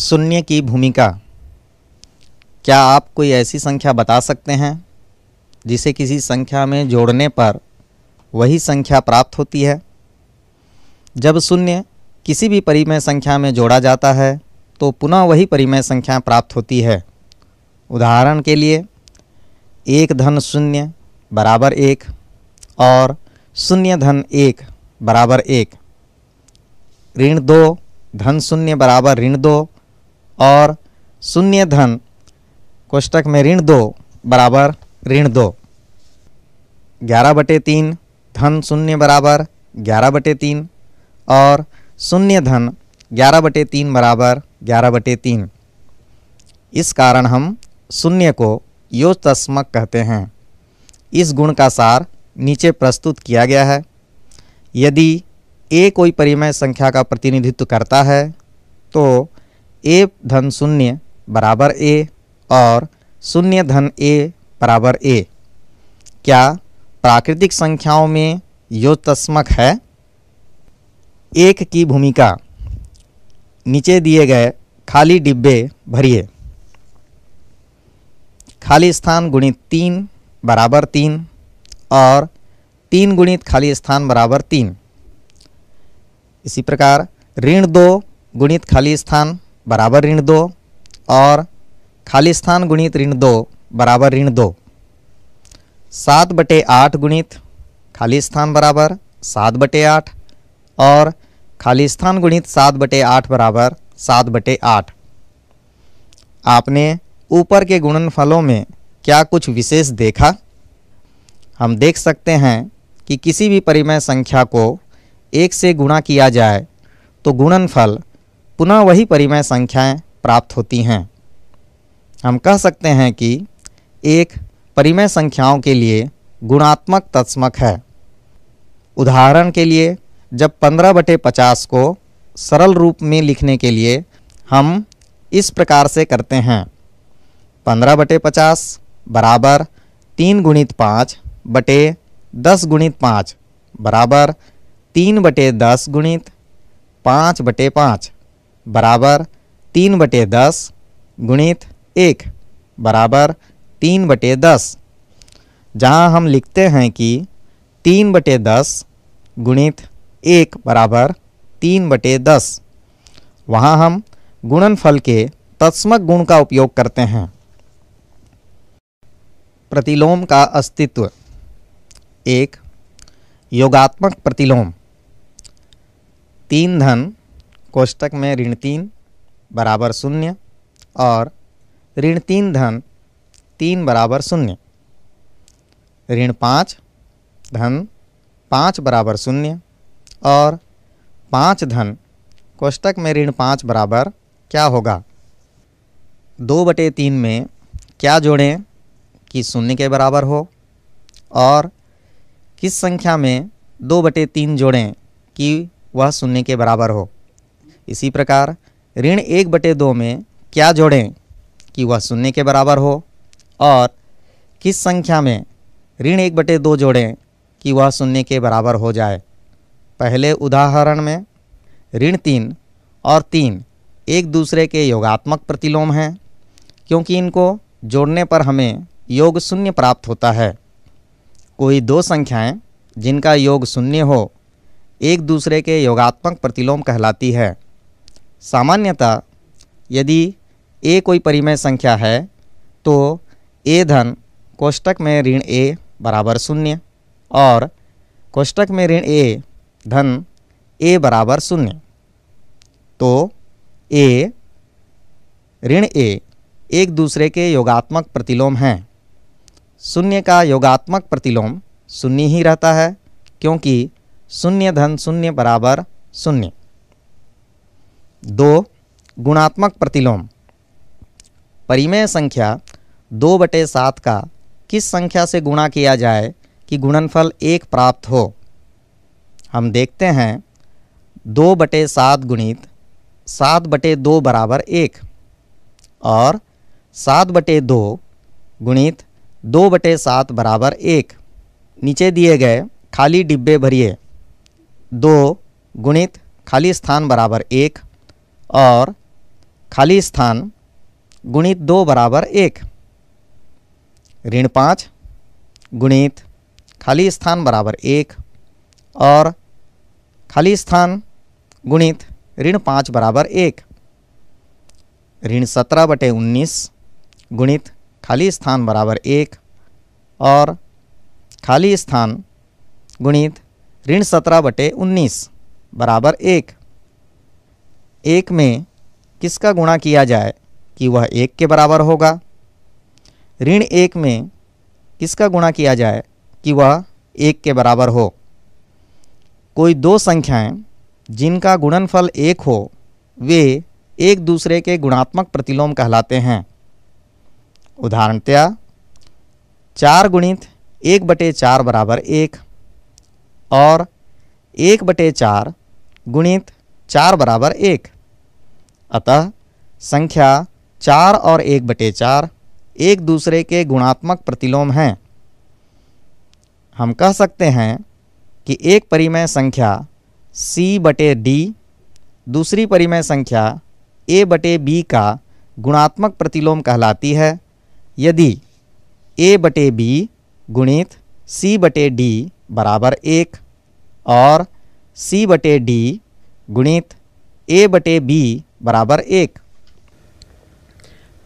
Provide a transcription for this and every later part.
शून्य की भूमिका क्या आप कोई ऐसी संख्या बता सकते हैं जिसे किसी संख्या में जोड़ने पर वही संख्या प्राप्त होती है जब शून्य किसी भी परिमेय संख्या में जोड़ा जाता है तो पुनः वही परिमेय संख्या प्राप्त होती है उदाहरण के लिए एक धन शून्य बराबर एक और शून्य धन एक बराबर एक ऋण दो धन शून्य बराबर ऋण दो और शून्य धन कोष्टक में ऋण दो बराबर ऋण दो ग्यारह बटे तीन धन शून्य बराबर ग्यारह बटे तीन और शून्य धन ग्यारह बटे तीन बराबर ग्यारह बटे तीन इस कारण हम शून्य को यो कहते हैं इस गुण का सार नीचे प्रस्तुत किया गया है यदि ए कोई परिमेय संख्या का प्रतिनिधित्व करता है तो ए धन शून्य बराबर ए और शून्य धन ए बराबर ए क्या प्राकृतिक संख्याओं में यो तस्मक है एक की भूमिका नीचे दिए गए खाली डिब्बे भरिए खाली स्थान गुणित तीन बराबर तीन और तीन गुणित खाली स्थान बराबर तीन इसी प्रकार ऋण दो गुणित खाली स्थान बराबर ऋण दो और खाली स्थान गुणित ऋण दो बराबर ऋण दो सात बटे आठ गुणित खाली स्थान बराबर सात बटे आठ और खाली स्थान गुणित सात बटे आठ बराबर सात बटे आठ आपने ऊपर के गुणनफलों में क्या कुछ विशेष देखा हम देख सकते हैं कि किसी भी परिमेय संख्या को एक से गुणा किया जाए तो गुणनफल पुनः वही परिमेय संख्याएं प्राप्त होती हैं हम कह सकते हैं कि एक परिमेय संख्याओं के लिए गुणात्मक तत्समक है उदाहरण के लिए जब पंद्रह बटे पचास को सरल रूप में लिखने के लिए हम इस प्रकार से करते हैं पंद्रह बटे पचास बराबर तीन गुणित पाँच बटे दस गुणित पाँच बराबर तीन बटे दस गुणित पाँच बटे पाँच बराबर तीन बटे दस गुणित एक बराबर तीन बटे दस जहाँ हम लिखते हैं कि तीन बटे दस गुणित एक बराबर तीन बटे दस वहाँ हम गुणनफल के तत्समक गुण का उपयोग करते हैं प्रतिलोम का अस्तित्व एक योगात्मक प्रतिलोम तीन धन कोष्टक में ऋण तीन बराबर शून्य और ऋण तीन धन तीन बराबर शून्य ऋण पाँच धन पाँच बराबर शून्य और पाँच धन कोष्टक में ऋण पाँच बराबर क्या होगा दो बटे तीन में क्या जोड़ें कि शून्य के बराबर हो और किस संख्या में दो बटे तीन जोड़ें कि वह शून्य के बराबर हो इसी प्रकार ऋण एक बटे दो में क्या जोड़ें कि वह शून्य के बराबर हो और किस संख्या में ऋण एक बटे दो जोड़ें कि वह शून्य के बराबर हो जाए पहले उदाहरण में ऋण तीन और तीन एक दूसरे के योगात्मक प्रतिलोम हैं क्योंकि इनको जोड़ने पर हमें योग शून्य प्राप्त होता है कोई दो संख्याएं जिनका योग शून्य हो एक दूसरे के योगात्मक प्रतिलोम कहलाती है सामान्यतः यदि ए कोई परिमेय संख्या है तो ए धन कोष्टक में ऋण ए बराबर शून्य और कोष्टक में ऋण ए धन ए बराबर शून्य तो ए ऋण ए एक दूसरे के योगात्मक प्रतिलोम हैं शून्य का योगात्मक प्रतिलोम शून्य ही रहता है क्योंकि शून्य धन शून्य बराबर शून्य दो गुणात्मक प्रतिलोम परिमेय संख्या दो बटे सात का किस संख्या से गुणा किया जाए कि गुणनफल एक प्राप्त हो हम देखते हैं दो बटे सात गुणित सात बटे दो बराबर एक और सात बटे दो गुणित दो बटे सात बराबर एक नीचे दिए गए खाली डिब्बे भरिए दो गुणित खाली स्थान बराबर एक और खाली स्थान गुणित दो बराबर एक ऋण पाँच गुणित खाली स्थान बराबर एक और खाली स्थान गुणित ऋण पाँच बराबर एक ऋण सत्रह बटे उन्नीस गुणित खाली स्थान बराबर एक और खाली स्थान गुणित ऋण सत्रह बटे उन्नीस बराबर एक एक में किसका गुणा किया जाए कि वह एक के बराबर होगा ऋण एक में किसका गुणा किया जाए कि वह एक के बराबर हो कोई दो संख्याएं जिनका गुणनफल एक हो वे एक दूसरे के गुणात्मक प्रतिलोम कहलाते हैं उदाहरणतया चार गुणित एक बटे चार बराबर एक और एक बटे चार गुणित चार बराबर एक अतः संख्या चार और एक बटे चार एक दूसरे के गुणात्मक प्रतिलोम हैं हम कह सकते हैं कि एक परिमेय संख्या c बटे डी दूसरी परिमेय संख्या a बटे बी का गुणात्मक प्रतिलोम कहलाती है यदि a बटे बी गुणित सी बटे डी बराबर एक और c बटे डी गुणित ए बटे बी बराबर एक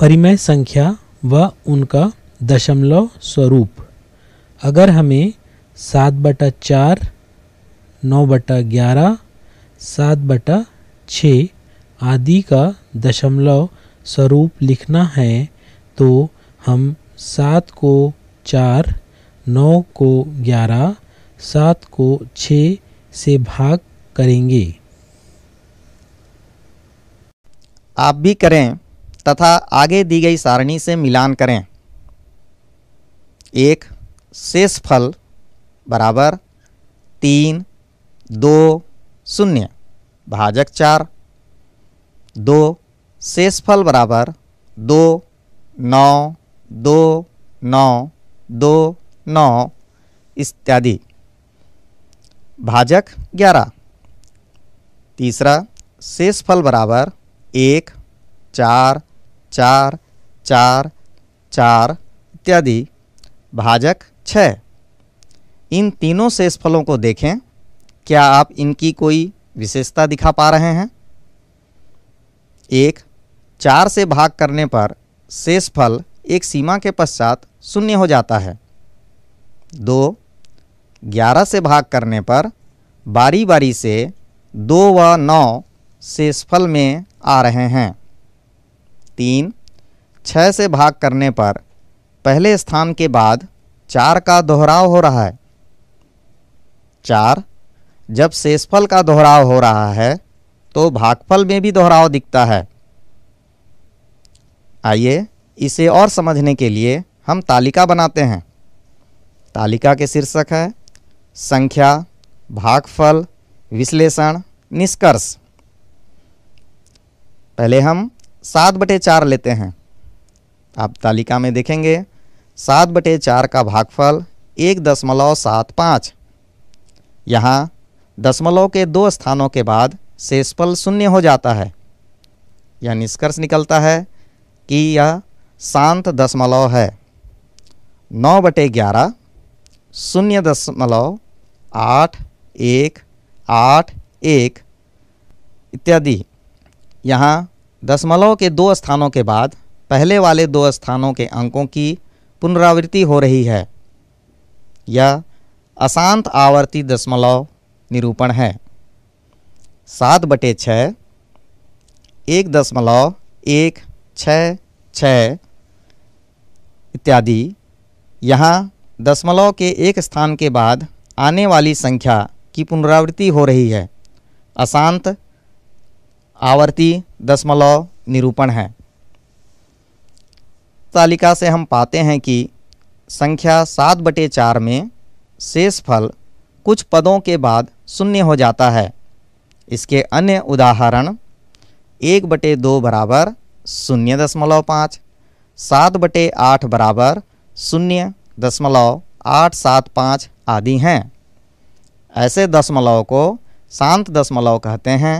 परिमेय संख्या व उनका दशमलव स्वरूप अगर हमें सात बटा चार नौ बटा ग्यारह सात बटा छ आदि का दशमलव स्वरूप लिखना है तो हम सात को चार नौ को ग्यारह सात को छः से भाग करेंगे आप भी करें तथा आगे दी गई सारणी से मिलान करें एक शेषफल बराबर तीन दो शून्य भाजक चार दो शेषफल बराबर दो नौ दो नौ दो नौ इत्यादि भाजक ग्यारह तीसरा शेषफल बराबर एक चार चार चार चार इत्यादि भाजक छः इन तीनों शेषफलों को देखें क्या आप इनकी कोई विशेषता दिखा पा रहे हैं एक चार से भाग करने पर शेषफल एक सीमा के पश्चात शून्य हो जाता है दो ग्यारह से भाग करने पर बारी बारी से दो व नौ शेषफल में आ रहे हैं तीन छः से भाग करने पर पहले स्थान के बाद चार का दोहराव हो रहा है चार जब शेषफल का दोहराव हो रहा है तो भागफल में भी दोहराव दिखता है आइए इसे और समझने के लिए हम तालिका बनाते हैं तालिका के शीर्षक है संख्या भागफल विश्लेषण निष्कर्ष पहले हम सात बटे चार लेते हैं आप तालिका में देखेंगे सात बटे चार का भागफल एक दशमलव सात पाँच यहाँ दशमलव के दो स्थानों के बाद शेषफल शून्य हो जाता है यह निष्कर्ष निकलता है कि यह शांत दशमलव है नौ बटे ग्यारह शून्य दशमलव आठ एक आठ एक इत्यादि यहाँ दशमलव के दो स्थानों के बाद पहले वाले दो स्थानों के अंकों की पुनरावृत्ति हो रही है यह अशांत आवर्ती दशमलव निरूपण है सात बटे छ एक दशमलव एक छ छ इत्यादि यहाँ दशमलव के एक स्थान के बाद आने वाली संख्या की पुनरावृत्ति हो रही है अशांत आवर्ती दशमलव निरूपण है तालिका से हम पाते हैं कि संख्या सात बटे चार में शेष फल कुछ पदों के बाद शून्य हो जाता है इसके अन्य उदाहरण एक बटे दो बराबर शून्य दशमलव पाँच सात बटे आठ बराबर शून्य दशमलव आठ सात पाँच आदि हैं ऐसे दशमलव को शांत दशमलव कहते हैं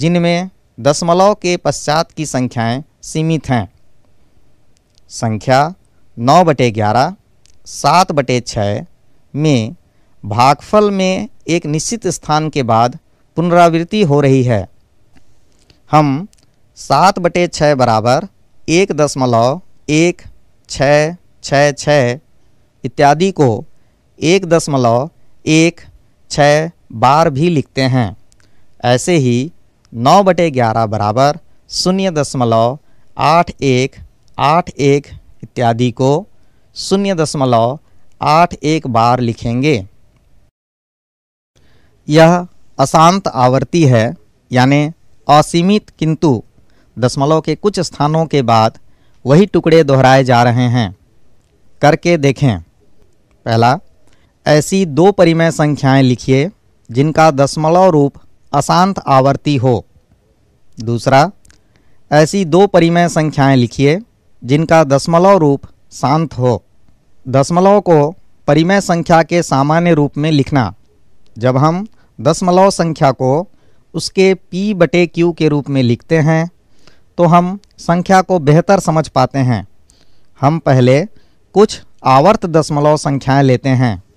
जिनमें दशमलव के पश्चात की संख्याएं सीमित हैं संख्या नौ बटे ग्यारह सात बटे छः में भागफल में एक निश्चित स्थान के बाद पुनरावृत्ति हो रही है हम सात बटे छः बराबर एक दशमलव एक छः छः छः इत्यादि को एक दशमलव एक छः बार भी लिखते हैं ऐसे ही नौ बटे ग्यारह बराबर शून्य दशमलव आठ एक आठ एक इत्यादि को शून्य दशमलव आठ एक बार लिखेंगे यह अशांत आवर्ती है यानी असीमित किंतु दशमलव के कुछ स्थानों के बाद वही टुकड़े दोहराए जा रहे हैं करके देखें पहला ऐसी दो परिमेय संख्याएं लिखिए जिनका दशमलव रूप अशांत आवर्ती हो दूसरा ऐसी दो परिमेय संख्याएं लिखिए जिनका दशमलव रूप शांत हो दशमलव को परिमेय संख्या के सामान्य रूप में लिखना जब हम दशमलव संख्या को उसके p बटे क्यू के रूप में लिखते हैं तो हम संख्या को बेहतर समझ पाते हैं हम पहले कुछ आवर्त दशमलव संख्याएं लेते हैं